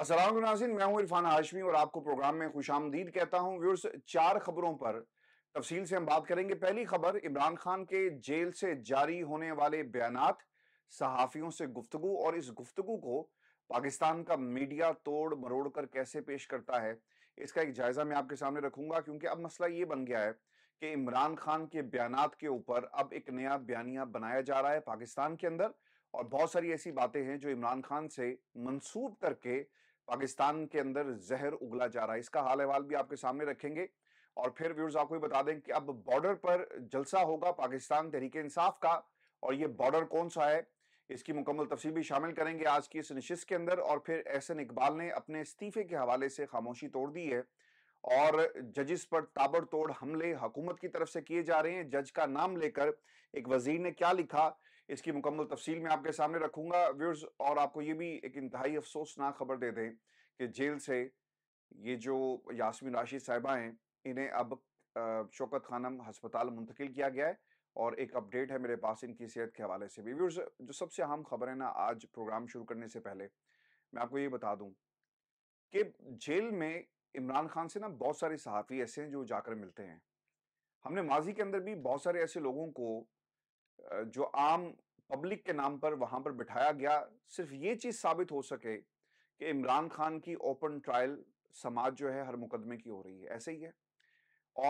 असलम नाजिन मैं हूँ इरफान हाशमी और आपको प्रोग्राम में खुश आमदीद कहता हूँ व्यूर्स चार खबरों पर तफसील से हम बात करेंगे पहली खबर इमरान खान के जेल से जारी होने वाले बयान सहाफ़ियों से गुफ्तु और इस गुफ्तु को पाकिस्तान का मीडिया तोड़ मरोड़ कर कैसे पेश करता है इसका एक जायज़ा मैं आपके सामने रखूंगा क्योंकि अब मसला ये बन गया है कि इमरान खान के बयान के ऊपर अब एक नया बयानिया बनाया जा रहा है पाकिस्तान के अंदर और बहुत सारी ऐसी बातें हैं जो इमरान खान से मंसूब करके पाकिस्तान के अंदर जहर उगला जा रहा है इसका हाल अहवाल भी आपके सामने रखेंगे और फिर व्यूर्स आपको बता दें कि अब बॉर्डर पर जलसा होगा पाकिस्तान तहरीक इंसाफ का और ये बॉर्डर कौन सा है इसकी मुकम्मल तफसी भी शामिल करेंगे आज की इस नशिश के अंदर और फिर एहसन इकबाल ने अपने इस्तीफे के हवाले से खामोशी तोड़ दी है और जजिस पर ताबड़तोड़ हमले हुकूमत की तरफ से किए जा रहे हैं जज का नाम लेकर एक वजीर ने क्या लिखा इसकी मुकम्मल तफसील मैं आपके सामने रखूंगा व्यूर्स और आपको ये भी एक इंतहाई अफसोसनाक खबर दे दें कि जेल से ये जो यासमिन राशिद साहिबा हैं इन्हें अब शौकत खानम हस्पताल मुंतकिल किया गया है और एक अपडेट है मेरे पास इनकी सेहत के हवाले से भी व्यूर्स जो सबसे अहम खबर है ना आज प्रोग्राम शुरू करने से पहले मैं आपको ये बता दूँ कि जेल में इमरान खान से ना बहुत सारे सहाफ़ी ऐसे हैं जो जाकर मिलते हैं हमने माजी के अंदर भी बहुत सारे ऐसे लोगों को जो आम पब्लिक के नाम पर वहां पर बिठाया गया सिर्फ ये चीज साबित हो सके कि इमरान खान की ओपन ट्रायल समाज जो है हर मुकदमे की हो रही है ऐसे ही है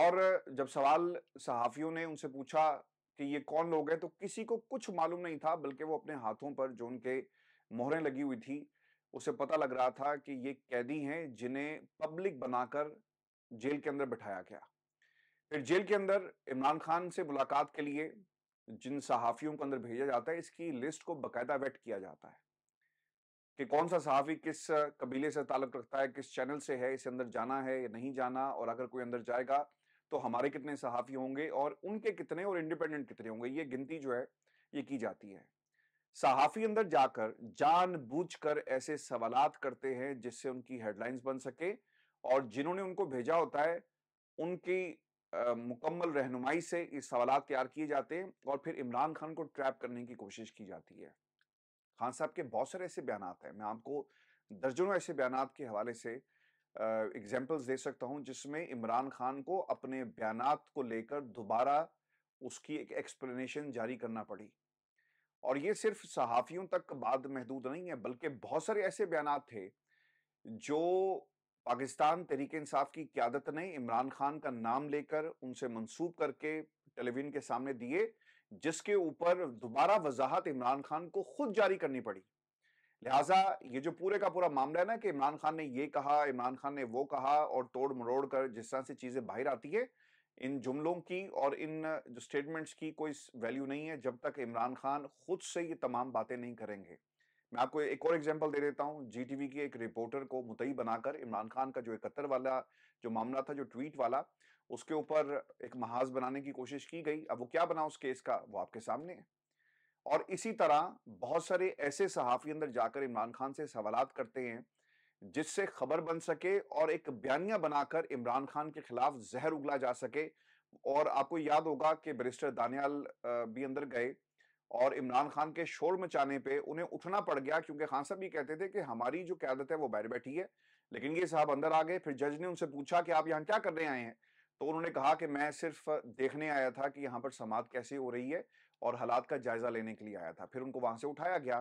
और जब सवाल सहाफ़ियों ने उनसे पूछा कि ये कौन लोग हैं तो किसी को कुछ मालूम नहीं था बल्कि वो अपने हाथों पर जो उनके मोहरें लगी हुई थी उसे पता लग रहा था कि ये कैदी हैं जिन्हें पब्लिक बनाकर जेल के अंदर बिठाया गया फिर जेल के अंदर इमरान खान से मुलाकात के लिए जिन सहाफ़ियों को अंदर भेजा जाता है इसकी लिस्ट को बकायदा वेट किया जाता है कि कौन सा सहाफ़ी किस कबीले से ताल्लुक़ रखता है किस चैनल से है इसे अंदर जाना है या नहीं जाना और अगर कोई अंदर जाएगा तो हमारे कितने सहाफ़ी होंगे और उनके कितने और इंडिपेंडेंट कितने होंगे ये गिनती जो है ये की जाती है सहाफ़ी अंदर जाकर कर ऐसे सवाल करते हैं जिससे उनकी हेडलाइंस बन सके और जिन्होंने उनको भेजा होता है उनकी मुकम्मल रहनुमाई से इस सवाल तैयार किए जाते हैं और फिर इमरान खान को ट्रैप करने की कोशिश की जाती है खान साहब के बहुत सारे ऐसे बयान हैं मैं आपको दर्जनों ऐसे बयान के हवाले से एग्जाम्पल्स दे सकता हूँ जिसमें इमरान खान को अपने बयान को लेकर दोबारा उसकी एक एक्सप्लेनेशन जारी करना पड़ी और ये सिर्फ सहाफ़ियों तक बाद महदूद नहीं है बल्कि बहुत सारे ऐसे बयान थे जो पाकिस्तान तरीक इंसाफ की क्यादत ने इमरान खान का नाम लेकर उनसे मंसूब करके टेलीविजन के सामने दिए जिसके ऊपर दोबारा वजाहत इमरान खान को खुद जारी करनी पड़ी लिहाजा ये जो पूरे का पूरा मामला है ना कि इमरान खान ने ये कहा इमरान खान ने वो कहा और तोड़ मरोड़ कर जिस तरह से चीज़ें बाहर आती है इन जुमलों की और इन स्टेटमेंट्स की कोई वैल्यू नहीं है जब तक इमरान खान खुद से ये तमाम बातें नहीं करेंगे मैं आपको एक और एग्जाम्पल दे देता हूँ जीटीवी की एक रिपोर्टर को मुतई बनाकर इमरान खान का जो इकहत्तर वाला जो मामला था जो ट्वीट वाला उसके ऊपर एक महाज बनाने की कोशिश की गई अब वो क्या बना उस केस का वो आपके सामने है और इसी तरह बहुत सारे ऐसे सहाफी अंदर जाकर इमरान खान से सवाल करते हैं जिससे खबर बन सके और एक बयानिया बनाकर इमरान खान के खिलाफ जहर उगला जा सके और आपको याद होगा कि बैरिस्टर दानियाल भी अंदर गए और इमरान खान के शोर मचाने पे उन्हें उठना पड़ गया क्योंकि खान साहब ये कहते थे कि हमारी जो क्यादत है वो बैठ बैठी है लेकिन ये साहब अंदर आ गए फिर जज ने उनसे पूछा कि आप यहाँ क्या करने आए हैं तो उन्होंने कहा कि मैं सिर्फ देखने आया था कि यहाँ पर समाप्त कैसे हो रही है और हालात का जायजा लेने के लिए आया था फिर उनको वहां से उठाया गया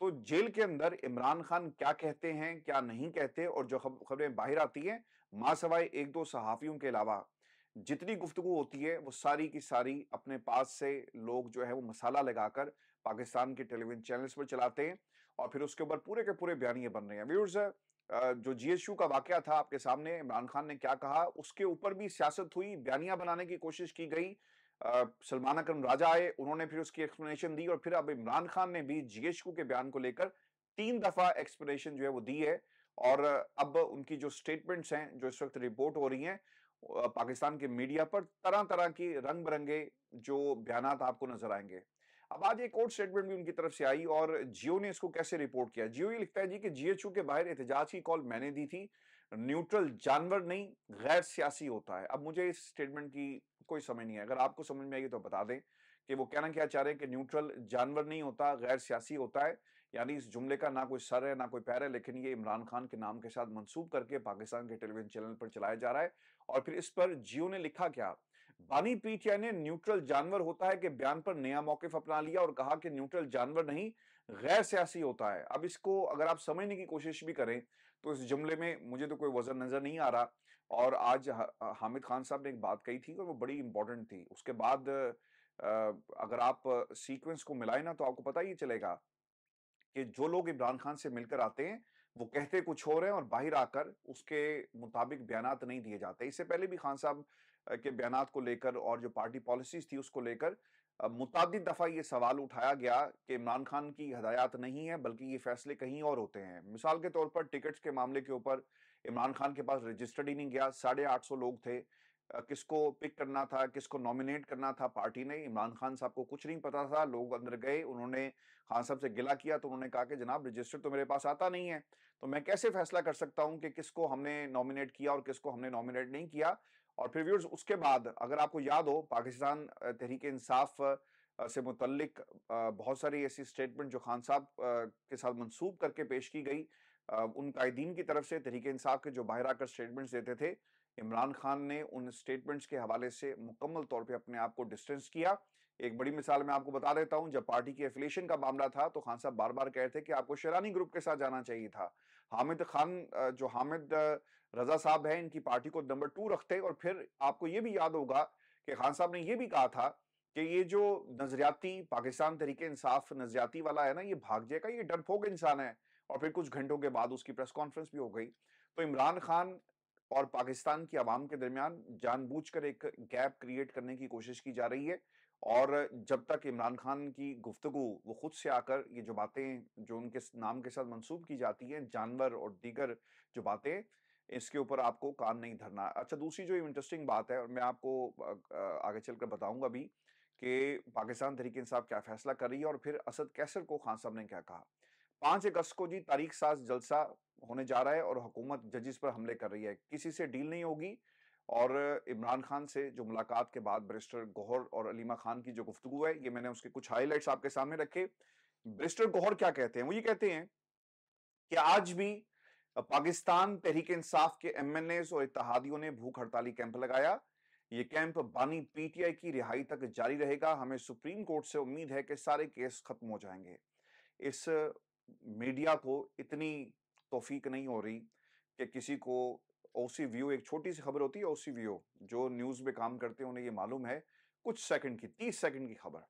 तो जेल के अंदर इमरान खान क्या कहते हैं क्या नहीं कहते और जो खबरें बाहर आती हैं मां सवाए एक दो सहाफियों के अलावा जितनी गुफ्तु होती है वो सारी की सारी अपने पास से लोग जो है वो मसाला लगाकर पाकिस्तान के टेलीविजन चैनल्स पर चलाते हैं और फिर उसके ऊपर पूरे के पूरे बयानिए बन रहे हैं व्यूर्स जो जीएसयू का वाक्य था आपके सामने इमरान खान ने क्या कहा उसके ऊपर भी सियासत हुई बयानिया बनाने की कोशिश की गई सलमान अक्रम राजा आए उन्होंने फिर उसकी एक्सप्लेनेशन दी और फिर अब इमरान खान ने भी जीएसयू के बयान को लेकर तीन दफा एक्सप्लेनेशन जो है वो दी है और अब उनकी जो स्टेटमेंट्स हैं जो इस वक्त रिपोर्ट हो रही हैं पाकिस्तान के मीडिया पर तरह तरह की रंग बिरंगे जो बयान आपको नजर आएंगे अब आज एक और स्टेटमेंट भी उनकी तरफ से आई और जियो ने इसको कैसे रिपोर्ट किया जियो ये लिखता है जी कि जीएचयू के बाहर एहतजाज की कॉल मैंने दी थी न्यूट्रल जानवर नहीं गैर सियासी होता है अब मुझे इस स्टेटमेंट की कोई समझ नहीं है अगर आपको समझ में आएगी तो बता दें कि वो कहना क्या चाह रहे हैं कि न्यूट्रल जानवर नहीं होता गैर सियासी होता है यानी इस जुमले का ना कोई सर है ना कोई पैर है लेकिन ये इमरान खान के नाम के साथ मंसूब करके पाकिस्तान के टेलीविजन चैनल पर चलाया जा रहा है और फिर इस पर जियो ने लिखा क्या बानी पीटीआई ने न्यूट्रल जानवर होता है के बयान पर नया मौकफ अपना लिया और कहा कि न्यूट्रल जानवर नहीं गैर सियासी होता है अब इसको अगर आप समझने की कोशिश भी करें तो इस जुमले में मुझे तो कोई वजन नजर नहीं आ रहा और आज हामिद खान साहब ने एक बात कही थी और वो बड़ी इंपॉर्टेंट थी उसके बाद अगर आप सीक्वेंस को मिलाए ना तो आपको पता ही चलेगा कि जो लोग इमरान खान से मिलकर आते हैं वो कहते कुछ हो रहे हैं और बाहर आकर उसके मुताबिक बयान नहीं दिए जाते इससे पहले भी खान साहब के बयान को लेकर और जो पार्टी पॉलिसीज थी उसको लेकर मुतद दफ़ा ये सवाल उठाया गया कि इमरान खान की हदायत नहीं है बल्कि ये फैसले कहीं और होते हैं मिसाल के तौर पर टिकट्स के मामले के ऊपर इमरान खान के पास रजिस्टर्ड ही नहीं गया साढ़े आठ सौ लोग थे किसको पिक करना था किसको नॉमिनेट करना था पार्टी ने इमरान खान साहब को कुछ नहीं पता था लोग अंदर गए उन्होंने खान साहब से गिला किया तो उन्होंने कहा कि जनाब रजिस्टर तो मेरे पास आता नहीं है तो मैं कैसे फैसला कर सकता हूं कि किसको हमने नॉमिनेट किया और किसको हमने नॉमिनेट नहीं किया और फिर व्यूर्स उसके बाद अगर आपको याद हो पाकिस्तान तहरीक इंसाफ से मुतलक बहुत सारी ऐसी स्टेटमेंट जो खान साहब के साथ मंसूब करके पेश की गई उन कायदीन की तरफ से तहरीक इंसाफ के जो बाहर आकर स्टेटमेंट्स देते थे इमरान खान ने उन स्टेटमेंट्स के हवाले से मुकम्मल तौर पे अपने आप को डिस्टेंस किया एक बड़ी मिसाल मैं आपको बता देता हूं जब पार्टी की एफिलेशन का मामला था तो खान साहब बार बार कह रहे थे कि आपको शरानी ग्रुप के साथ जाना चाहिए था हामिद खान जो हामिद रजा साहब है इनकी पार्टी को नंबर टू रखते और फिर आपको ये भी याद होगा कि खान साहब ने यह भी कहा था कि ये जो नजरियाती पाकिस्तान तरीके इंसाफ नजरियाती वाला है ना ये भाग जाएगा ये डरपोक इंसान है और फिर कुछ घंटों के बाद उसकी प्रेस कॉन्फ्रेंस भी हो गई तो इमरान खान और पाकिस्तान की आवाम के दरमियान जानबूझकर एक गैप क्रिएट करने की कोशिश की जा रही है और जब तक इमरान खान की गुफ्तु वो खुद से आकर ये जो बातें जो उनके नाम के साथ मंसूब की जाती हैं जानवर और दीगर जो बातें इसके ऊपर आपको कान नहीं धरना अच्छा दूसरी जो इंटरेस्टिंग बात है और मैं आपको आगे चलकर बताऊंगा भी कि पाकिस्तान तहरीक इंसाफ क्या फैसला कर रही है और फिर असद कैसर को खान साहब ने क्या कहा पाँच अगस्त को जी तारीख साज जलसा होने जा रहा है और हुकूमत जजिस पर हमले कर रही है किसी से डील नहीं होगी और इमरान खान से जो मुलाकात के बाद बरिस्टर गौहर और अलीमा खान की जो गुफ्तु है ये मैंने उसके कुछ हाईलाइट्स आपके सामने रखे बरिस्टर गौहर क्या कहते हैं वो ये कहते हैं कि आज भी पाकिस्तान तहरीक इंसाफ के एम एन एस और इतिहादियों ने भूख हड़ताली कैंप लगाया ये कैंप बानी पीटीआई की रिहाई तक जारी रहेगा हमें सुप्रीम कोर्ट से उम्मीद है कि सारे केस खत्म हो जाएंगे इस मीडिया को इतनी तोफीक नहीं हो रही कि किसी को ओसी व्यू एक छोटी सी खबर होती है ओसी व्यू जो न्यूज़ में काम करते हैं उन्हें ये मालूम है कुछ सेकंड की तीस सेकंड की खबर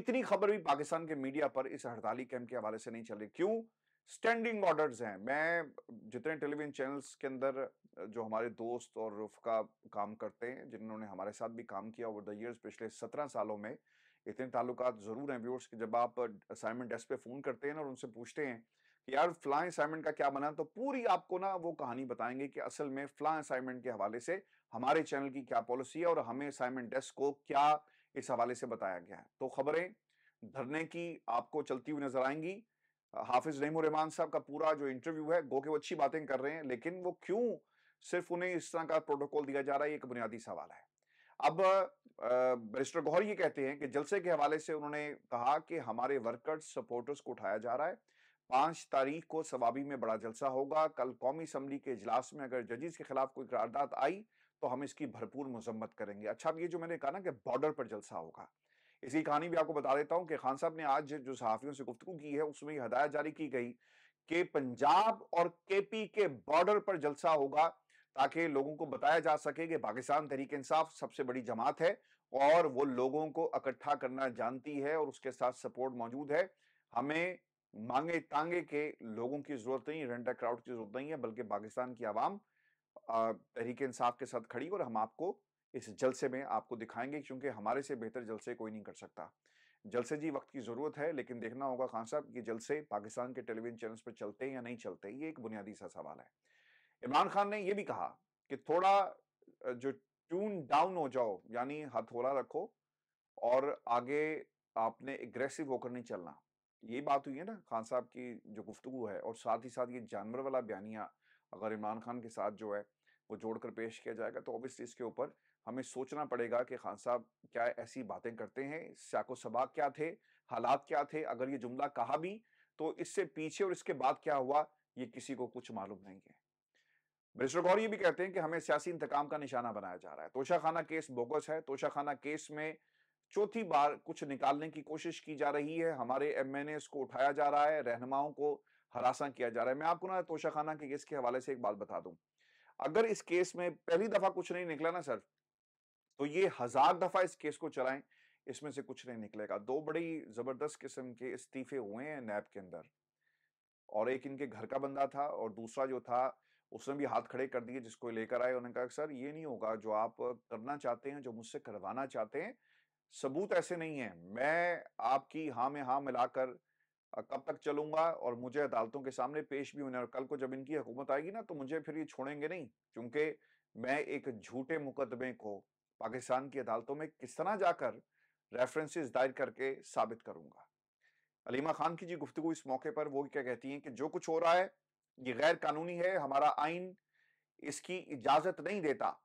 इतनी खबर भी पाकिस्तान के मीडिया पर इस हड़ताली कैंप के हवाले से नहीं चल रही क्यों स्टैंडिंग ऑर्डर्स हैं मैं जितने टेलीविजन चैनल्स के अंदर जो हमारे दोस्त और का काम करते हैं जिन्होंने हमारे साथ भी काम किया ओवर द ईयर्स पिछले सत्रह सालों में इतने ताल्लुकात ज़रूर हैं व्यूअर्स के जब आप असाइनमेंट डेस्क पे फ़ोन करते हैं और उनसे पूछते हैं यार फ्लाइंग असाइनमेंट का क्या बना तो पूरी आपको ना वो कहानी बताएंगे कि असल में फ्लाइंग असाइनमेंट के हवाले से हमारे चैनल की क्या पॉलिसी है और हमें असाइनमेंट डेस्क को क्या इस हवाले से बताया गया है तो खबरें धरने की आपको चलती हुई नजर आएंगी हाफिज नईमुर रहमान साहब का पूरा जो इंटरव्यू है गो के वो अच्छी बातें कर रहे हैं लेकिन वो क्यों सिर्फ उन्हें इस तरह का प्रोटोकॉल दिया जा रहा है एक बुनियादी सवाल है अब बैरिस्टर गौहर ये कहते हैं कि जलसे के हवाले से उन्होंने कहा कि हमारे वर्कर्स सपोर्टर्स को उठाया जा रहा है पांच तारीख को सवाबी में बड़ा जलसा होगा कल कौमी असम्बली के इजलास में अगर जजेस के खिलाफ कोई करारदाद आई तो हम इसकी भरपूर मजम्मत करेंगे अच्छा अब ये जो मैंने कहा ना कि बॉर्डर पर जलसा होगा इसी कहानी भी आपको बता देता हूँ कि खान साहब ने आज जो सहाफियों से गुफ्तु की है उसमें हदायत जारी की गई कि पंजाब और केपी के बॉर्डर पर जलसा होगा ताकि लोगों को बताया जा सके कि पाकिस्तान तहरीक इंसाफ सबसे बड़ी जमात है और वो लोगों को इकट्ठा करना जानती है और उसके साथ सपोर्ट मौजूद है हमें मांगे तांगे के लोगों की जरूरत नहीं रेंडा क्राउड की जरूरत नहीं है बल्कि पाकिस्तान की आवाम तहरीक इंसाफ के साथ खड़ी और हम आपको इस जलसे में आपको दिखाएंगे क्योंकि हमारे से बेहतर जलसे कोई नहीं कर सकता जलसे जी वक्त की ज़रूरत है लेकिन देखना होगा खान साहब कि जलसे पाकिस्तान के टेलीविजन चैनल्स पर चलते हैं या नहीं चलते ये एक बुनियादी सा सवाल है इमरान खान ने यह भी कहा कि थोड़ा जो ट्यून डाउन हो जाओ यानी हथोला रखो और आगे आपने एग्रेसिव होकर नहीं चलना ये बात हुई है ना खान साहब की जो गुफ्तु है और साथ ही साथ ये जानवर वाला बयानिया अगर इमरान खान के साथ जो है वो जोड़कर पेश किया जाएगा तो ऑब्वियसली इसके ऊपर हमें सोचना पड़ेगा कि खान साहब क्या ऐसी बातें करते हैं साको सबाक क्या थे हालात क्या थे अगर ये जुमला कहा भी तो इससे पीछे और इसके बाद क्या हुआ ये किसी को कुछ मालूम नहीं है ब्रिस्टर गौर ये भी कहते हैं कि हमें सियासी इंतकाम का निशाना बनाया जा रहा है तोशाखाना केस बोगस है तोशाखाना केस में चौथी बार कुछ निकालने की कोशिश की जा रही है हमारे एम को उठाया जा रहा है रहनुमाओं को हरासा किया जा रहा है मैं आपको ना तोशाखाना के केस के हवाले से एक बात बता दूं अगर इस केस में पहली दफा कुछ नहीं निकला ना सर तो ये हजार दफा इस केस को चलाएं इसमें से कुछ नहीं निकलेगा दो बड़ी जबरदस्त किस्म के इस्तीफे हुए हैं नैब के अंदर और एक इनके घर का बंदा था और दूसरा जो था उसने भी हाथ खड़े कर दिए जिसको लेकर आए उन्होंने कहा सर ये नहीं होगा जो आप करना चाहते हैं जो मुझसे करवाना चाहते हैं सबूत ऐसे नहीं है मैं आपकी हाँ में हाँ मिलाकर कब तक चलूंगा और मुझे अदालतों के सामने पेश भी होने और कल को जब इनकी हुकूमत आएगी ना तो मुझे फिर ये छोड़ेंगे नहीं क्योंकि मैं एक झूठे मुकदमे को पाकिस्तान की अदालतों में किस तरह जाकर रेफरेंसेस दायर करके साबित करूंगा अलीमा खान की जी गुफ्तु इस मौके पर वो क्या कहती हैं कि जो कुछ हो रहा है ये गैर कानूनी है हमारा आइन इसकी इजाजत नहीं देता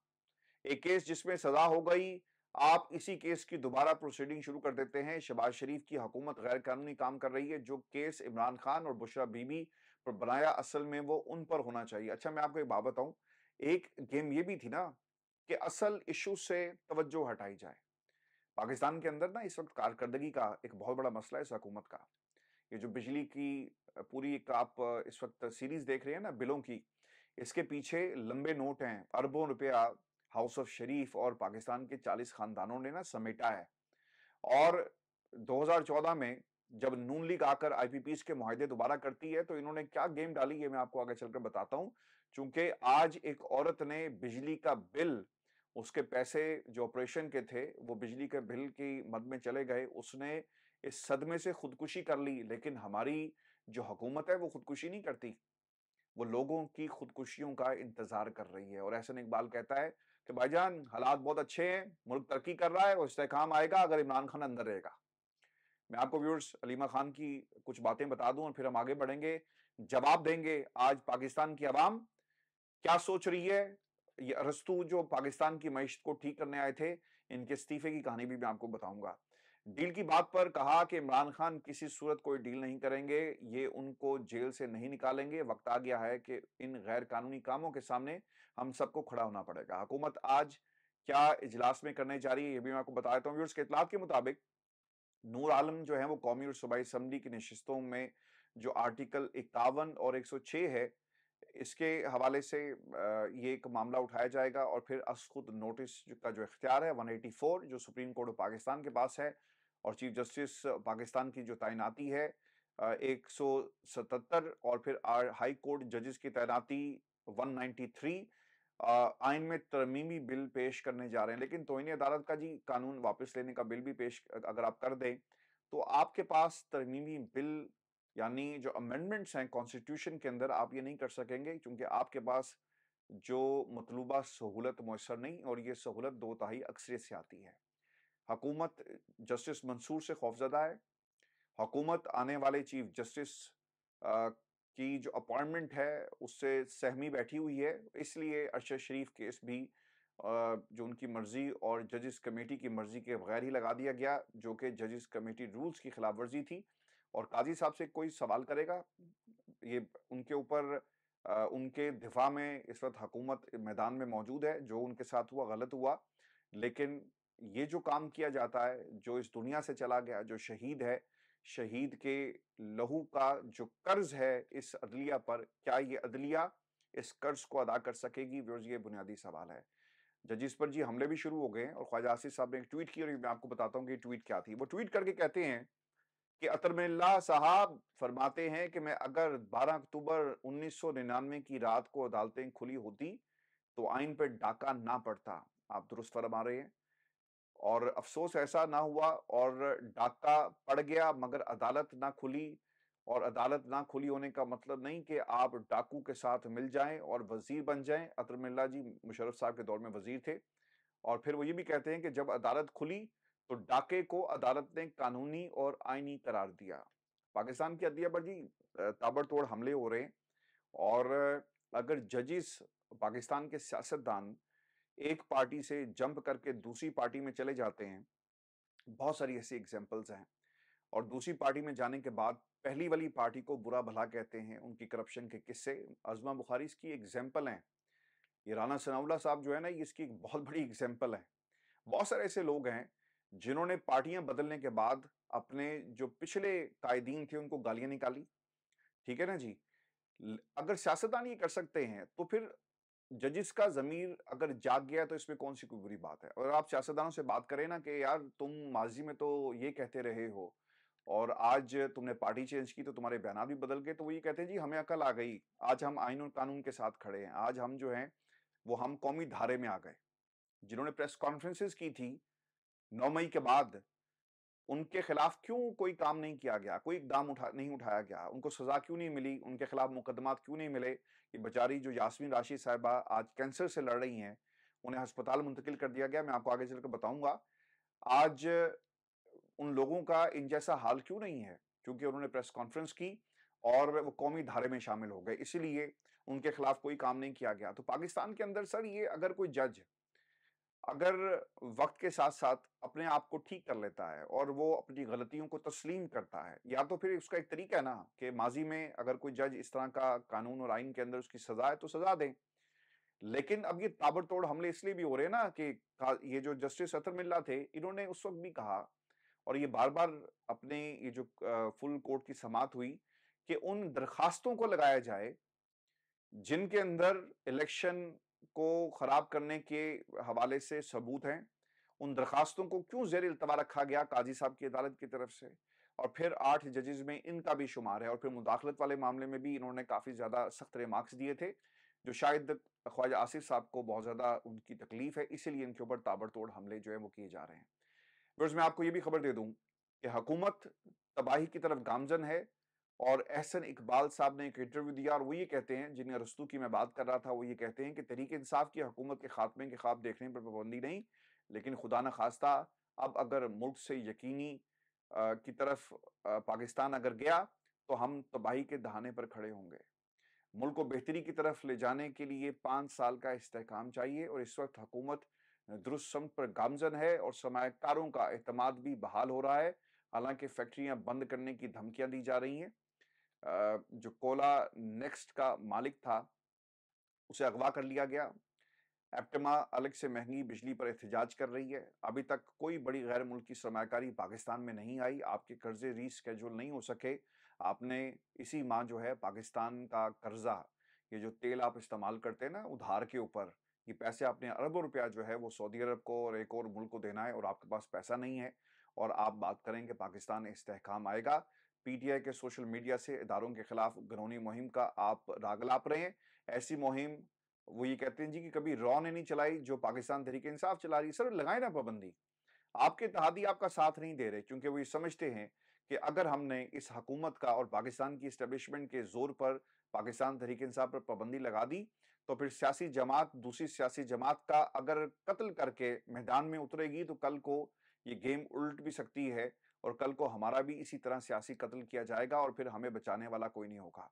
एक केस जिसमें सजा हो गई आप इसी केस की दोबारा प्रोसीडिंग शुरू कर देते हैं शहबाज शरीफ की हुकूमत गैर कानूनी काम कर रही है जो केस इमरान खान और बुशरा बीबी पर बनाया असल में वो उन पर होना चाहिए अच्छा मैं आपको एक बात बताऊं एक गेम ये भी थी ना कि असल इशू से तवज्जो हटाई जाए पाकिस्तान के अंदर ना इस वक्त कारकर्दगी का एक बहुत बड़ा मसला है इस हकूमत का ये जो बिजली की पूरी एक आप इस वक्त सीरीज देख रहे हैं ना बिलों की इसके पीछे लंबे नोट हैं अरबों रुपया हाउस ऑफ शरीफ और पाकिस्तान के 40 खानदानों ने ना समेटा है और 2014 में जब नून लीग आकर आईपीपीस के माहदे दोबारा करती है तो इन्होंने क्या गेम डाली है मैं आपको आगे चलकर बताता हूं चूंकि आज एक औरत ने बिजली का बिल उसके पैसे जो ऑपरेशन के थे वो बिजली के बिल की मद में चले गए उसने इस सदमे से खुदकुशी कर ली लेकिन हमारी जो हुकूमत है वो खुदकुशी नहीं करती वो लोगों की खुदकुशियों का इंतजार कर रही है और ऐसा इकबाल कहता है कि भाईजान हालात बहुत अच्छे हैं मुल्क तरक्की कर रहा है और इस्तेकाम आएगा अगर इमरान खान अंदर रहेगा मैं आपको व्यूअर्स अलीमा खान की कुछ बातें बता दूं और फिर हम आगे बढ़ेंगे जवाब देंगे आज पाकिस्तान की आवाम क्या सोच रही है ये अरस्तू जो पाकिस्तान की मीशत को ठीक करने आए थे इनके इस्तीफे की कहानी भी मैं आपको बताऊंगा डील की बात पर कहा कि इमरान खान किसी सूरत कोई डील नहीं करेंगे ये उनको जेल से नहीं निकालेंगे वक्त आ गया है कि इन गैर कानूनी कामों के सामने हम सबको खड़ा होना पड़ेगा हुकूमत आज क्या इजलास में करने जा रही है ये भी मैं आपको बता देता हूँ उसके इतलात के मुताबिक नूर आलम जो है वो कौमी और सूबाई असम्बली की नशस्तों में जो आर्टिकल इक्यावन और एक सौ छः है इसके हवाले से ये एक मामला उठाया जाएगा और फिर असखुद नोटिस का जो इख्तियार है 184 जो सुप्रीम कोर्ट ऑफ पाकिस्तान के पास है और चीफ जस्टिस पाकिस्तान की जो तैनाती है एक सौ सतहत्तर और फिर हाई कोर्ट जजेस की तैनाती 193 आइन में तरमीमी बिल पेश करने जा रहे हैं लेकिन तोहनी अदालत का जी कानून वापस लेने का बिल भी पेश अगर आप कर दें तो आपके पास तरमीमी बिल यानी जो अमेंडमेंट्स हैं कॉन्स्टिट्यूशन के अंदर आप ये नहीं कर सकेंगे क्योंकि आपके पास जो मतलूबा सहूलत मैसर नहीं और ये सहूलत दो तहाई अक्सरियत से आती है हकूमत जस्टिस मंसूर से खौफजदा है हकूमत आने वाले चीफ जस्टिस की जो अपॉइंटमेंट है उससे सहमी बैठी हुई है इसलिए अरशद शरीफ केस भी जो उनकी मर्जी और जजिस कमेटी की मर्जी के बगैर ही लगा दिया गया जो कि जजिस कमेटी रूल्स की खिलाफ वर्जी थी और काजी साहब से कोई सवाल करेगा ये उनके ऊपर उनके दिफा में इस वक्त हकूमत मैदान में मौजूद है जो उनके साथ हुआ गलत हुआ लेकिन ये जो काम किया जाता है जो इस दुनिया से चला गया जो शहीद है शहीद के लहू का जो कर्ज है इस अदलिया पर क्या ये अदलिया इस कर्ज को अदा कर सकेगी व्यूर्स ये बुनियादी सवाल है जजिस पर जी हमले भी शुरू हो गए और ख्वाजा आसिफ साहब ने एक ट्वीट की और मैं आपको बताता हूँ कि ट्वीट क्या थी वो ट्वीट करके कहते हैं कि अतरमिल्ला साहब फरमाते हैं कि मैं अगर 12 अक्टूबर 1999 की रात को अदालतें खुली होती तो आइन पर डाका ना पड़ता आप दुरुस्त फरमा रहे हैं और अफसोस ऐसा ना हुआ और डाका पड़ गया मगर अदालत ना खुली और अदालत ना खुली होने का मतलब नहीं कि आप डाकू के साथ मिल जाएं और वजीर बन जाएं अतर मिल्ला जी मुशरफ साहब के दौर में वजीर थे और फिर वो ये भी कहते हैं कि जब अदालत खुली तो डाके को अदालत ने कानूनी और आइनी करार दिया पाकिस्तान की अदलिया पर जी ताबड़तोड़ हमले हो रहे हैं और अगर जजिस पाकिस्तान के सियासतदान एक पार्टी से जंप करके दूसरी पार्टी में चले जाते हैं बहुत सारी ऐसी एग्जाम्पल्स हैं और दूसरी पार्टी में जाने के बाद पहली वाली पार्टी को बुरा भला कहते हैं उनकी करप्शन के किस्से अजमा बुखारी इसकी एग्जाम्पल हैं ये राना सनाउल्ला साहब जो है ना ये इसकी एक बहुत बड़ी एग्जाम्पल है बहुत सारे ऐसे लोग हैं जिन्होंने पार्टियां बदलने के बाद अपने जो पिछले कायदीन थे उनको गालियां निकाली ठीक है ना जी अगर सियासतदान ये कर सकते हैं तो फिर जजिस का जमीर अगर जाग गया तो इसमें कौन सी कोई बुरी बात है और आप सियासतदानों से बात करें ना कि यार तुम माजी में तो ये कहते रहे हो और आज तुमने पार्टी चेंज की तो तुम्हारे बयान भी बदल गए तो वो ये कहते हैं जी हमें अकल आ गई आज हम आइन और कानून के साथ खड़े हैं आज हम जो हैं वो हम कौमी धारे में आ गए जिन्होंने प्रेस कॉन्फ्रेंसिस की थी नौ मई के बाद उनके खिलाफ क्यों कोई काम नहीं किया गया कोई इकदाम उठा नहीं उठाया गया उनको सज़ा क्यों नहीं मिली उनके खिलाफ मुकदमात क्यों नहीं मिले कि बेचारी जो यासमीन राशि साहिबा आज कैंसर से लड़ रही हैं उन्हें अस्पताल मुंतकिल कर दिया गया मैं आपको आगे चलकर बताऊंगा आज उन लोगों का इन जैसा हाल क्यों नहीं है क्योंकि उन्होंने प्रेस कॉन्फ्रेंस की और वो कौमी धारे में शामिल हो गए इसीलिए उनके खिलाफ कोई काम नहीं किया गया तो पाकिस्तान के अंदर सर ये अगर कोई जज अगर वक्त के साथ साथ अपने आप को ठीक कर लेता है और वो अपनी गलतियों को तस्लीम करता है या तो फिर उसका एक तरीका है ना कि माजी में अगर कोई जज इस तरह का कानून और आइन के अंदर उसकी सजा है तो सजा दें लेकिन अब ये ताबड़तोड़ हमले इसलिए भी हो रहे हैं ना कि ये जो जस्टिस अतर मिल्ला थे इन्होंने उस वक्त भी कहा और ये बार बार अपने ये जो फुल कोर्ट की समात हुई कि उन दरखास्तों को लगाया जाए जिनके अंदर इलेक्शन को ख़राब करने के हवाले से सबूत हैं उन दरखास्तों को क्यों जेर अल्तवा रखा गया काजी साहब की अदालत की तरफ से और फिर आठ जजेज में इनका भी शुमार है और फिर मुदाखलत वाले मामले में भी इन्होंने काफ़ी ज़्यादा सख्त रिमार्क्स दिए थे जो शायद ख्वाजा आसिफ साहब को बहुत ज़्यादा उनकी तकलीफ है इसीलिए इनके ऊपर ताबड़तोड़ हमले जो है वो किए जा रहे हैं बस मैं आपको ये भी खबर दे दूँ कि हकूमत तबाही की तरफ गामजन है और एहसन इकबाल साहब ने एक इंटरव्यू दिया और वो ये कहते हैं जिन रस्तू की मैं बात कर रहा था वो ये कहते हैं कि तरीके इंसाफ की हकूमत के खात्मे के खाब देखने पर पाबंदी नहीं लेकिन खुदा न खास्ता अब अगर मुल्क से यकीनी की तरफ पाकिस्तान अगर गया तो हम तबाही के दहाने पर खड़े होंगे मुल्क को बेहतरी की तरफ ले जाने के लिए पाँच साल का इस्तेकाम चाहिए और इस वक्त हुकूमत दुरुस्त समत पर गामजन है और सरमाकारों का अहतमाद भी बहाल हो रहा है हालांकि फैक्ट्रियां बंद करने की धमकियां दी जा रही हैं जो कोला नेक्स्ट का मालिक था उसे अगवा कर लिया गया एप्टमा अलग से महंगी बिजली पर एहतजाज कर रही है अभी तक कोई बड़ी गैर मुल्की सरमाकारी पाकिस्तान में नहीं आई आपके कर्जे रीस्केड्यूल नहीं हो सके आपने इसी माह जो है पाकिस्तान का कर्जा ये जो तेल आप इस्तेमाल करते हैं ना उधार के ऊपर ये पैसे आपने अरबों रुपया जो है वो सऊदी अरब को और एक और मुल्क को देना है और आपके पास पैसा नहीं है और आप बात करें कि पाकिस्तान इस्तेकाम आएगा पीटीआई के सोशल मीडिया से इदारों के खिलाफ घरौनी मुहिम का आप रागलाप रहे हैं ऐसी मुहिम वो ये कहते हैं जी कि कभी रॉ ने नहीं चलाई जो पाकिस्तान तरीके इंसाफ चला रही सर लगाए ना पाबंदी आपके तहदी आपका साथ नहीं दे रहे क्योंकि वो ये समझते हैं कि अगर हमने इस हकूमत का और पाकिस्तान की इस्टेब्लिशमेंट के जोर पर पाकिस्तान तरीके इंसाफ पर पाबंदी लगा दी तो फिर सियासी जमात दूसरी सियासी जमात का अगर कत्ल करके मैदान में उतरेगी तो कल को ये गेम उल्ट भी सकती है और कल को हमारा भी इसी तरह सियासी कत्ल किया जाएगा और फिर हमें बचाने वाला कोई नहीं होगा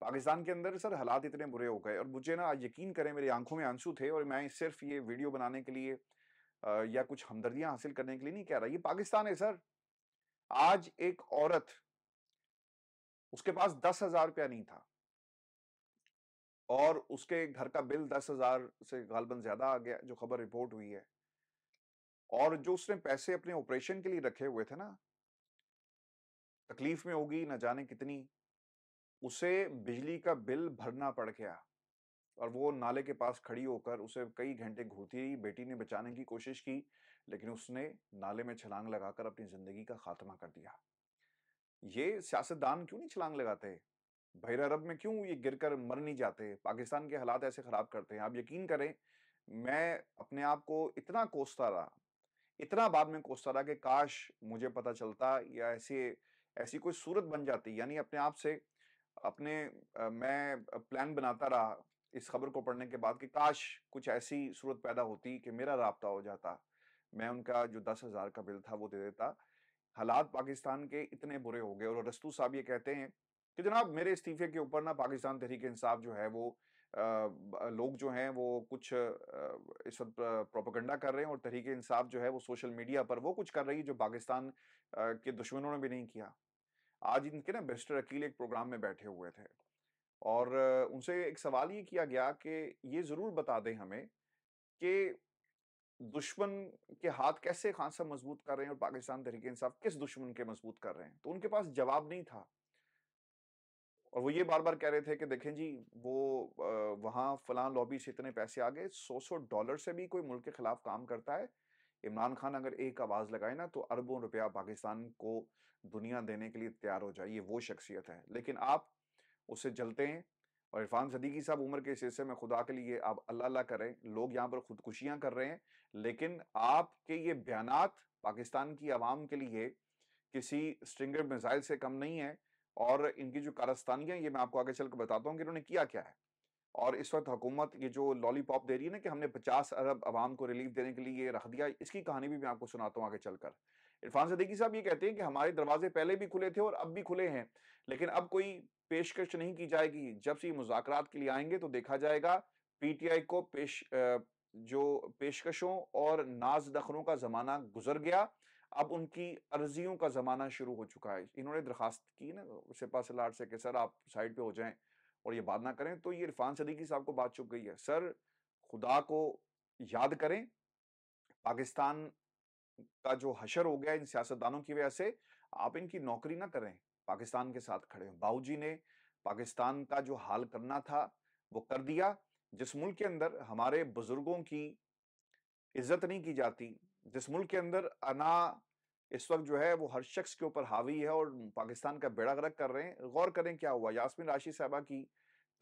पाकिस्तान के अंदर सर हालात इतने बुरे हो गए और मुझे ना यकीन करें मेरी आंखों में आंसू थे और मैं सिर्फ ये वीडियो बनाने के लिए या कुछ हमदर्दियां हासिल करने के लिए नहीं कह रहा ये पाकिस्तान है सर आज एक औरत उसके पास दस हजार रुपया नहीं था और उसके घर का बिल दस हजार से गलबन ज्यादा आ गया जो खबर रिपोर्ट हुई है और जो उसने पैसे अपने ऑपरेशन के लिए रखे हुए थे ना तकलीफ में होगी ना जाने कितनी उसे बिजली का बिल भरना पड़ गया और वो नाले के पास खड़ी होकर उसे कई घंटे घूरती रही बेटी ने बचाने की कोशिश की लेकिन उसने नाले में छलांग लगाकर अपनी जिंदगी का खात्मा कर दिया ये सियासतदान क्यों नहीं छलांग लगाते भैर अरब में क्यों ये गिरकर मर नहीं जाते पाकिस्तान के हालात ऐसे खराब करते हैं आप यकीन करें मैं अपने आप को इतना कोसता रहा इतना बाद में कोसता रहा कि काश मुझे पता चलता या ऐसी ऐसी कोई सूरत बन जाती यानी अपने आप से अपने आ, मैं प्लान बनाता रहा इस खबर को पढ़ने के बाद कि काश कुछ ऐसी सूरत पैदा होती कि मेरा रबता हो जाता मैं उनका जो दस हज़ार का बिल था वो दे देता हालात पाकिस्तान के इतने बुरे हो गए और रस्तू साहब ये कहते हैं कि जनाब मेरे इस्तीफे के ऊपर ना पाकिस्तान तहरीक इंसाफ जो है वो लोग जो हैं वो कुछ इस वक्त प्रोपोगंडा कर रहे हैं और तरीके इंसाफ जो है वो सोशल मीडिया पर वो कुछ कर रही है जो पाकिस्तान के दुश्मनों ने भी नहीं किया आज इनके ना बेस्टर अकील एक प्रोग्राम में बैठे हुए थे और उनसे एक सवाल ये किया गया कि ये ज़रूर बता दें हमें कि दुश्मन के हाथ कैसे खासा मजबूत कर रहे हैं और पाकिस्तान तहरीक इंसाफ किस दुश्मन के मजबूत कर रहे हैं तो उनके पास जवाब नहीं था और वो ये बार बार कह रहे थे कि देखें जी वो वहाँ फलां लॉबी से इतने पैसे आ गए सौ सौ डॉलर से भी कोई मुल्क के खिलाफ काम करता है इमरान खान अगर एक आवाज़ लगाए ना तो अरबों रुपया पाकिस्तान को दुनिया देने के लिए तैयार हो जाए ये वो शख्सियत है लेकिन आप उससे जलते हैं और इरफान सदीकी साहब उम्र के इस में खुदा के लिए आप अल्लाह अल्लाह करें लोग यहाँ पर खुदकुशियाँ कर रहे हैं लेकिन आपके ये बयान पाकिस्तान की आवाम के लिए किसी स्ट्रिंगर मिज़ाइल से कम नहीं है और इनकी जो कारस्तानियां ये मैं आपको आगे चल बताता हूँ कि इन्होंने किया क्या है और इस वक्त हुकूमत ये जो लॉलीपॉप दे रही है ना कि हमने 50 अरब आवाम को रिलीफ देने के लिए ये रख दिया इसकी कहानी भी मैं आपको सुनाता हूँ आगे चलकर इरफान सदीकी साहब ये कहते हैं कि हमारे दरवाजे पहले भी खुले थे और अब भी खुले हैं लेकिन अब कोई पेशकश नहीं की जाएगी जब से ये मुजाकर के लिए आएंगे तो देखा जाएगा पीटीआई को पेश जो पेशकशों और नाज दखलों का ज़माना गुजर गया अब उनकी अर्जियों का ज़माना शुरू हो चुका है इन्होंने दरखास्त की ना सिपा सलाट से कि सर आप साइड पे हो जाएं और ये बात ना करें तो ये इरफान सदीकी साहब को बात चुप गई है सर खुदा को याद करें पाकिस्तान का जो हशर हो गया इन सियासतदानों की वजह से आप इनकी नौकरी ना करें पाकिस्तान के साथ खड़े हों जी ने पाकिस्तान का जो हाल करना था वो कर दिया जिस मुल्क के अंदर हमारे बुजुर्गों की इज्जत नहीं की जाती जिस मुल्क के अंदर अना इस वक्त जो है वो हर शख्स के ऊपर हावी है और पाकिस्तान का बेड़ा गर्क कर रहे हैं गौर करें क्या हुआ यासमिन राशि साहबा की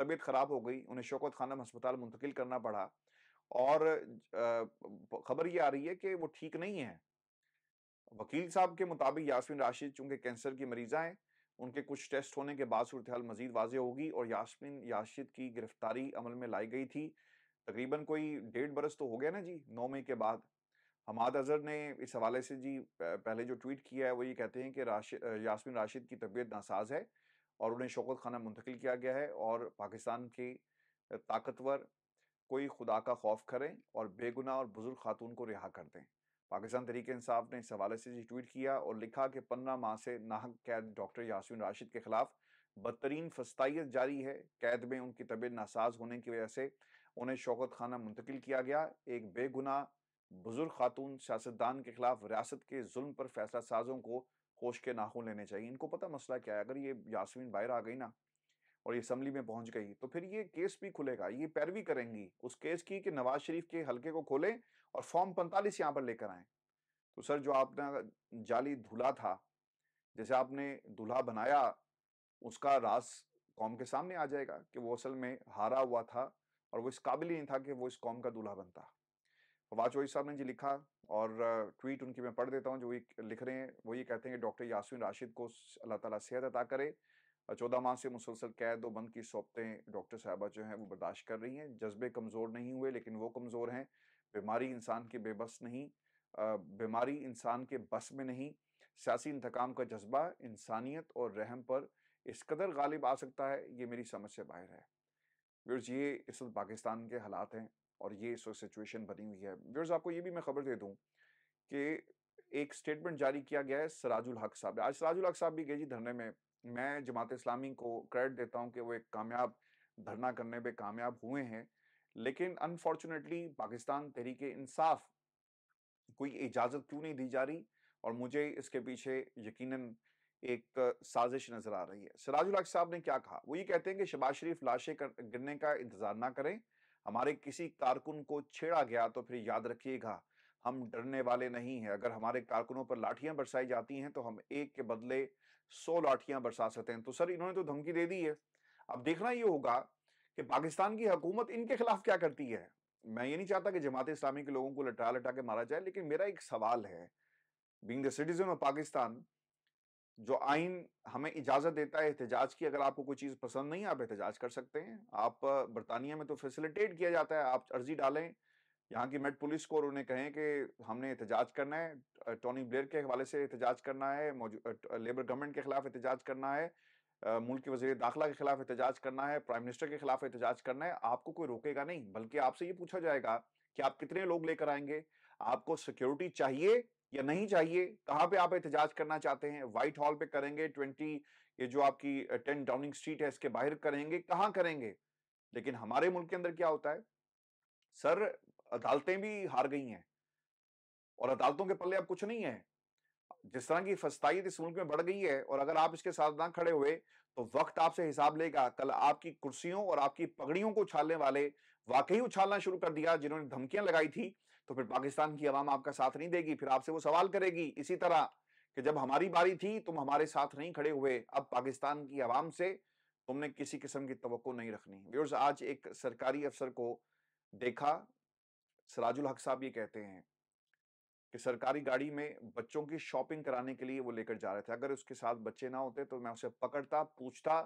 तबीयत ख़राब हो गई उन्हें शौकत खानम अस्पताल मुंतकिल करना पड़ा और ख़बर ये आ रही है कि वो ठीक नहीं है वकील साहब के मुताबिक यासमिन राशिद चूंकि कैंसर की मरीज़ा हैं उनके कुछ टेस्ट होने के बाद सूरत हाल मजीद वाज होगी और यासमिन याशिद की गिरफ्तारी अमल में लाई गई थी तकरीबन कोई डेढ़ बरस तो हो गया ना जी नौ मई के बाद हमाद अजहर ने इस हवाले से जी पहले जो ट्वीट किया है वो ये कहते हैं कि राशि यासमिन राशिद की तबीयत नासाज है और उन्हें शौकत खाना मुंतकिल किया गया है और पाकिस्तान के ताकतवर कोई खुदा का खौफ करें और बेगुनाह और बुजुर्ग खातून को रिहा कर दें पाकिस्तान तहरीक इंसाफ ने इस हवाले से जी ट्वीट किया और लिखा कि पन्ना माह से नाहक कैद डॉक्टर यासमिन राशिद के खिलाफ बदतरीन फस्ताइत जारी है कैद में उनकी तबीयत नासाज होने की वजह से उन्हें शौकत खाना मुंतकिल किया गया एक बेगुनाह बुजुर्ग खातून सियासतदान के खिलाफ रियासत के जुल्म पर फैसला साजों को होश के नाखून लेने चाहिए इनको पता मसला क्या है अगर ये यासमीन बाहर आ गई ना और ये असम्बली में पहुंच गई तो फिर ये केस भी खुलेगा ये पैरवी करेंगी उस केस की कि नवाज शरीफ के हलके को खोलें और फॉर्म पैंतालीस यहाँ पर लेकर आए तो सर जो आपने जाली धुला था जैसे आपने दूल्हा बनाया उसका रास कौम के सामने आ जाएगा कि वो असल में हारा हुआ था और वो इस काबिल ही नहीं था कि वो इस कौम का दूल्हा बनता वाजपेयी साहब ने जी लिखा और ट्वीट उनकी मैं पढ़ देता हूँ जो ये लिख रहे हैं वो ये कहते हैं कि डॉक्टर यासिन राशिद को अल्लाह ताला सेहत अता करे चौदह माह से मुसलसल कैद और बंद की सौंपतें डॉक्टर साहबा जो हैं वो बर्दाश्त कर रही हैं जज्बे कमज़ोर नहीं हुए लेकिन वो कमज़ोर हैं बीमारी इंसान के बेबस नहीं बीमारी इंसान के बस में नहीं सियासी इंतकाम का जज्बा इंसानियत और रहम पर इस कदर गालिब आ सकता है ये मेरी समझ से बाहर है वीर ये इस वक्त पाकिस्तान के हालात हैं और ये इस वक्त सिचुएशन बनी हुई है व्यवर्स आपको ये भी मैं खबर दे दूँ कि एक स्टेटमेंट जारी किया गया है सराजुल हक साहब आज सराजुल हक साहब भी गए जी धरने में मैं जमात इस्लामी को क्रेडिट देता हूँ कि वो एक कामयाब धरना करने पर कामयाब हुए हैं लेकिन अनफॉर्चुनेटली पाकिस्तान तहरीक इंसाफ कोई इजाज़त क्यों नहीं दी जा रही और मुझे इसके पीछे यकीनन एक साजिश नज़र आ रही है सराजुल हक साहब ने क्या कहा वो ये कहते हैं कि शबाज शरीफ लाशें गिरने का इंतज़ार ना करें हमारे किसी कारकुन को छेड़ा गया तो फिर याद रखिएगा हम डरने वाले नहीं हैं अगर हमारे कारकुनों पर लाठियां बरसाई जाती हैं तो हम एक के बदले सौ लाठियां बरसा सकते हैं तो सर इन्होंने तो धमकी दे दी है अब देखना ये होगा कि पाकिस्तान की हुकूमत इनके खिलाफ क्या करती है मैं ये नहीं चाहता कि जमात इस्लामी के लोगों को लटा लटा के मारा जाए लेकिन मेरा एक सवाल है being the citizen of Pakistan जो आइन हमें इजाज़त देता है एहतजाज की अगर आपको कोई चीज़ पसंद नहीं आप एहतजाज कर सकते हैं आप बरतानिया में तो फैसिलिटेट किया जाता है आप अर्जी डालें यहाँ की मेट पुलिस को और उन्हें कहें कि हमने एहतजाज करना है टॉनी ब्लेयर के हवाले से एहतजाज करना है लेबर गवर्नमेंट के खिलाफ एहतजाज करना है मुल्क के वजीर दाखिला के खिलाफ एहतजाज करना है प्राइम मिनिस्टर के खिलाफ एहतजाज करना है आपको कोई रोकेगा नहीं बल्कि आपसे ये पूछा जाएगा कि आप कितने लोग लेकर आएंगे आपको सिक्योरिटी चाहिए या नहीं चाहिए कहाँ पे आप एहतजाज करना चाहते हैं व्हाइट हॉल पे करेंगे ट्वेंटी ये जो आपकी टेन डाउनिंग स्ट्रीट है इसके बाहर करेंगे कहाँ करेंगे लेकिन हमारे मुल्क के अंदर क्या होता है सर अदालतें भी हार गई हैं और अदालतों के पल्ले अब कुछ नहीं है जिस तरह की फस्ताइत इस मुल्क में बढ़ गई है और अगर आप इसके साथ ना खड़े हुए तो वक्त आपसे हिसाब लेगा कल आपकी कुर्सियों और आपकी पगड़ियों को छालने वाले वाकई उछालना शुरू कर दिया जिन्होंने धमकियां लगाई थी तो फिर पाकिस्तान की आवाम आपका साथ नहीं देगी फिर आपसे वो सवाल करेगी इसी तरह कि जब हमारी बारी थी तुम हमारे साथ नहीं खड़े हुए अब पाकिस्तान की आवाम से तुमने किसी किस्म की तो नहीं रखनी व्यूर्स आज एक सरकारी अफसर को देखा सराजुल हक साहब ये कहते हैं कि सरकारी गाड़ी में बच्चों की शॉपिंग कराने के लिए वो लेकर जा रहे थे अगर उसके साथ बच्चे ना होते तो मैं उसे पकड़ता पूछता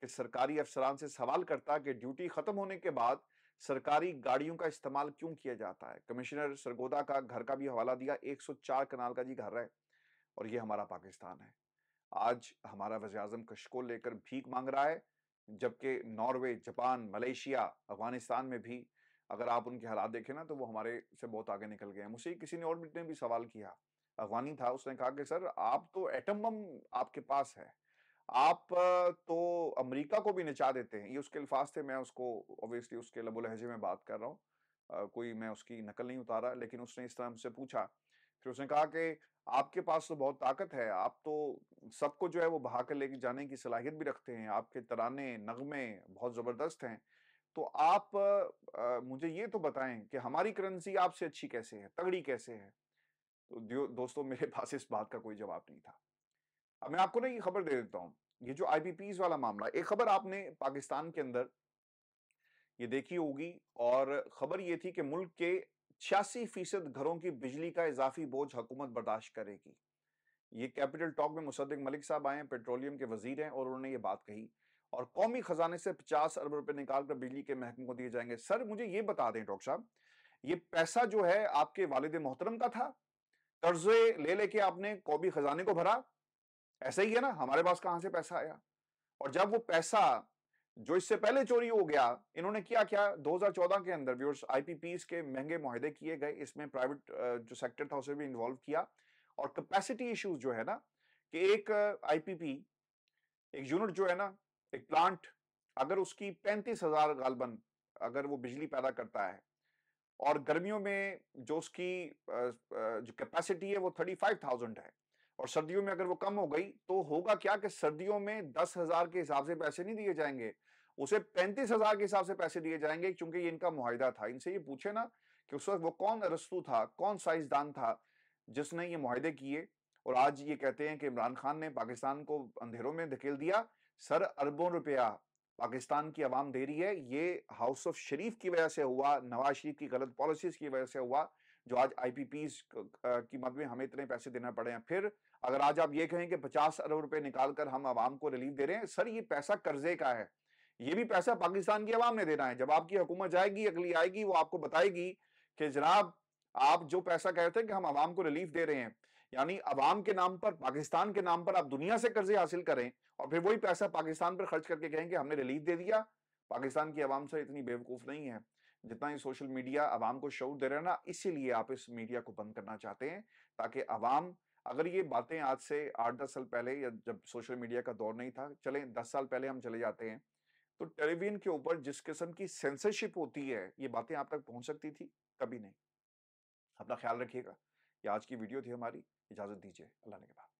कि सरकारी अफसरान से सवाल करता कि ड्यूटी खत्म होने के बाद सरकारी गाड़ियों का इस्तेमाल क्यों किया जाता है कमिश्नर सरगोदा का घर का भी हवाला दिया 104 कनाल का जी घर है और ये हमारा पाकिस्तान है आज हमारा वजी अजम कश को लेकर भीख मांग रहा है जबकि नॉर्वे जापान मलेशिया अफगानिस्तान में भी अगर आप उनके हालात देखें ना तो वो हमारे से बहुत आगे निकल गए हैं मुझसे किसी ने और ने भी सवाल किया अफगानी था उसने कहा कि सर आप तो एटम बम आपके पास है आप तो अमेरिका को भी नचा देते हैं ये उसके अल्फाज थे मैं उसको ऑब्वियसली उसके लबो लहजे में बात कर रहा हूँ कोई मैं उसकी नकल नहीं उतारा लेकिन उसने इस तरह हमसे पूछा फिर उसने कहा कि आपके पास तो बहुत ताकत है आप तो सबको जो है वो बहा कर लेके जाने की सलाहियत भी रखते हैं आपके तराने नगमे बहुत ज़बरदस्त हैं तो आप आ, मुझे ये तो बताएं कि हमारी करेंसी आपसे अच्छी कैसे है तगड़ी कैसे है तो दोस्तों मेरे पास इस बात का कोई जवाब नहीं था अब मैं आपको ना ये खबर दे देता हूँ ये जो आईबीपीज वाला मामला एक खबर आपने पाकिस्तान के अंदर ये देखी होगी और खबर ये थी कि मुल्क के छियासी फीसद घरों की बिजली का इजाफी बोझ हुकूमत बर्दाश्त करेगी ये कैपिटल टॉक में मुसद्दिक मलिक साहब आए हैं पेट्रोलियम के वजीर हैं और उन्होंने ये बात कही और कौमी खजाने से पचास अरब रुपए निकालकर बिजली के महकमे को दिए जाएंगे सर मुझे ये बता दें डॉक्टर साहब ये पैसा जो है आपके वालद मोहतरम का था कर्जे ले लेके आपने कौमी खजाने को भरा ऐसा ही है ना हमारे पास कहां से पैसा आया और जब वो पैसा जो इससे पहले चोरी हो गया इन्होंने किया क्या 2014 के अंदर व्यूअर्स आईपीपी के महंगे माहदे किए गए इसमें प्राइवेट जो सेक्टर था उसे भी इन्वॉल्व किया और कैपेसिटी इश्यूज जो है ना कि एक आईपीपी एक यूनिट जो है ना एक प्लांट अगर उसकी पैंतीस हजार गालबन अगर वो बिजली पैदा करता है और गर्मियों में जो उसकी जो कैपेसिटी है वो थर्टी फाइव थाउजेंड है और सर्दियों में अगर वो कम हो गई तो होगा क्या कि सर्दियों में दस हजार के हिसाब से पैसे नहीं दिए जाएंगे उसे पैंतीस हजार के हिसाब से पैसे दिए जाएंगे क्योंकि ये इनका मुहिदा था इनसे ये पूछे ना कि उस वक्त वो कौन अरस्तु था कौन साइंसदान था जिसने ये मुहिदे किए और आज ये कहते हैं कि इमरान खान ने पाकिस्तान को अंधेरों में धकेल दिया सर अरबों रुपया पाकिस्तान की आवाम दे रही है ये हाउस ऑफ शरीफ की वजह से हुआ नवाज शरीफ की गलत पॉलिसीज की वजह से हुआ जो आज आई की मद में हमें इतने पैसे देना पड़े हैं फिर अगर आज आप ये कहें कि पचास अरब रुपए निकालकर हम आवाम को रिलीफ दे रहे हैं सर ये पैसा कर्जे का है ये भी पैसा पाकिस्तान की आवाम ने देना है जब आपकी हुकूमत जाएगी अगली आएगी वो आपको बताएगी कि जनाब आप जो पैसा कह रहे थे कि हम आवाम को रिलीफ दे रहे हैं यानी अवाम के नाम पर पाकिस्तान के नाम पर आप दुनिया से कर्जे हासिल करें और फिर वही पैसा पाकिस्तान पर खर्च करके कहेंगे हमने रिलीफ दे दिया पाकिस्तान की आवाम सर इतनी बेवकूफ नहीं है जितना ये सोशल मीडिया आवाम को शौर दे रहा है ना इसीलिए आप इस मीडिया को बंद करना चाहते हैं ताकि आवाम अगर ये बातें आज से आठ दस साल पहले या जब सोशल मीडिया का दौर नहीं था चले दस साल पहले हम चले जाते हैं तो टेलीविजन के ऊपर जिस किस्म की सेंसरशिप होती है ये बातें आप तक पहुंच सकती थी कभी नहीं अपना ख्याल रखिएगा ये आज की वीडियो थी हमारी इजाज़त दीजिए अल्लाह ने के बाद